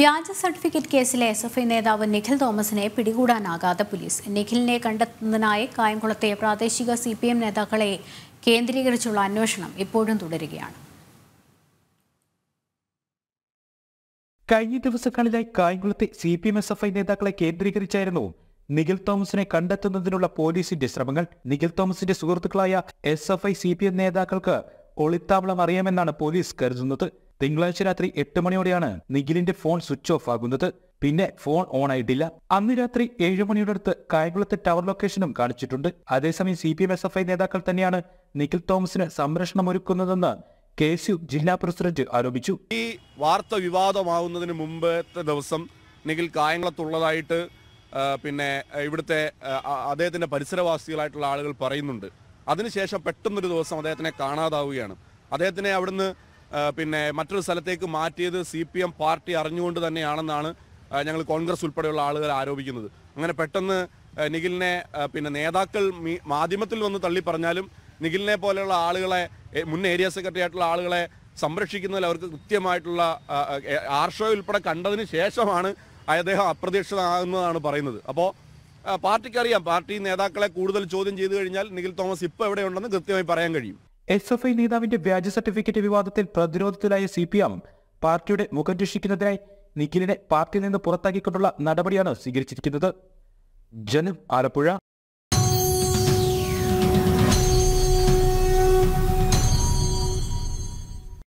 വ്യാജ സർട്ടിഫിക്കറ്റ് കേസിലെ S F I നേതാവ് നിഖിൽ തോമസിനെ പിടികൂടാനാകാതെ പോലീസ് നിഖിലിനെ കണ്ടെത്തുന്നതിനായി കായംകുളത്തെ പ്രാദേശിക സി പി എം നേതാക്കളെ കേന്ദ്രീകരിച്ചുള്ള അന്വേഷണം ഇപ്പോഴും തുടരുകയാണ് കഴിഞ്ഞ ദിവസങ്ങളിലായി കായംകുളത്തെ C P M S F I നേതാക്കളെ കേന്ദ്രീകരിച്ചായിരുന്നു നിഖിൽ തോമസിനെ കണ്ടെത്തുന്നതിനുള്ള പോലീസിന്റെ ശ്രമങ്ങൾ നിഖിൽ തോമസിന്റെ സുഹൃത്തുക്കളായ S F I C P M നേതാക്കൾക്ക് ഒളിത്താവളം അറിയാമെന്നാണ് പോലീസ് കരുതുന്നത് തിങ്കളാഴ്ച രാത്രി എട്ട് മണിയോടെയാണ് നിഖിലിന്റെ ഫോൺ സ്വിച്ച് ഓഫ് ആകുന്നത് പിന്നെ ഫോൺ ഓൺ ആയിട്ടില്ല അന്ന് രാത്രി ഏഴ് മണിയുടെ അടുത്ത് കായംകുളത്ത് ടവർ ലൊക്കേഷനും കാണിച്ചിട്ടുണ്ട് അതേസമയം C P M S F I നേതാക്കൾ തന്നെയാണ് നിഖിൽ തോമസിന് സംരക്ഷണം ഒരുക്കുന്നതെന്ന് കെ എസ് യു ജില്ലാ പ്രസിഡന്റ് ആരോപിച്ചു ഈ വാർത്ത വിവാദമാകുന്നതിന് മുമ്പത്തെ ദിവസം നിഖിൽ കായംകുളത്തുള്ളതായിട്ട് പിന്നെ ഇവിടുത്തെ അദ്ദേഹത്തിന്റെ പരിസരവാസികളായിട്ടുള്ള ആളുകൾ പറയുന്നുണ്ട് അതിനുശേഷം പെട്ടെന്നൊരു ദിവസം അദ്ദേഹത്തിനെ കാണാതാവുകയാണ് അദ്ദേഹത്തിനെ അവിടുന്ന് പിന്നെ മറ്റൊരു സ്ഥലത്തേക്ക് മാറ്റിയത് സി പി എം പാർട്ടി അറിഞ്ഞുകൊണ്ട് തന്നെയാണെന്നാണ് ഞങ്ങൾ കോൺഗ്രസ് ഉൾപ്പെടെയുള്ള ആളുകൾ ആരോപിക്കുന്നത് അങ്ങനെ പെട്ടെന്ന് നിഖിലിനെ പിന്നെ നേതാക്കൾ മാധ്യമത്തിൽ വന്ന് തള്ളി പറഞ്ഞാലും നിഖിലിനെ പോലെയുള്ള ആളുകളെ മുൻ ഏരിയ സെക്രട്ടറി ആയിട്ടുള്ള ആളുകളെ സംരക്ഷിക്കുന്നതിൽ അവർക്ക് കൃത്യമായിട്ടുള്ള ആർഷോ ഉൾപ്പെടെ കണ്ടതിന് ശേഷമാണ് അദ്ദേഹം അപ്രതീക്ഷിതമാകുന്നതാണ് പറയുന്നത് അപ്പോൾ പാർട്ടിക്കറിയാം പാർട്ടി നേതാക്കളെ കൂടുതൽ ചോദ്യം ചെയ്തു കഴിഞ്ഞാൽ നിഖിൽ തോമസ് ഇപ്പോൾ എവിടെയുണ്ടെന്ന് കൃത്യമായി പറയാൻ കഴിയും എസ് എഫ് ഐ നേതാവിന്റെ വ്യാജ സർട്ടിഫിക്കറ്റ് വിവാദത്തിൽ പ്രതിരോധത്തിലായ സി പി എം പാർട്ടിയുടെ മുഖം രക്ഷിക്കുന്നതിനായി നിഖിലിനെ പാർട്ടിയിൽ നിന്ന് പുറത്താക്കിക്കൊണ്ടുള്ള നടപടിയാണ് സ്വീകരിച്ചിരിക്കുന്നത് ജനം ആലപ്പുഴ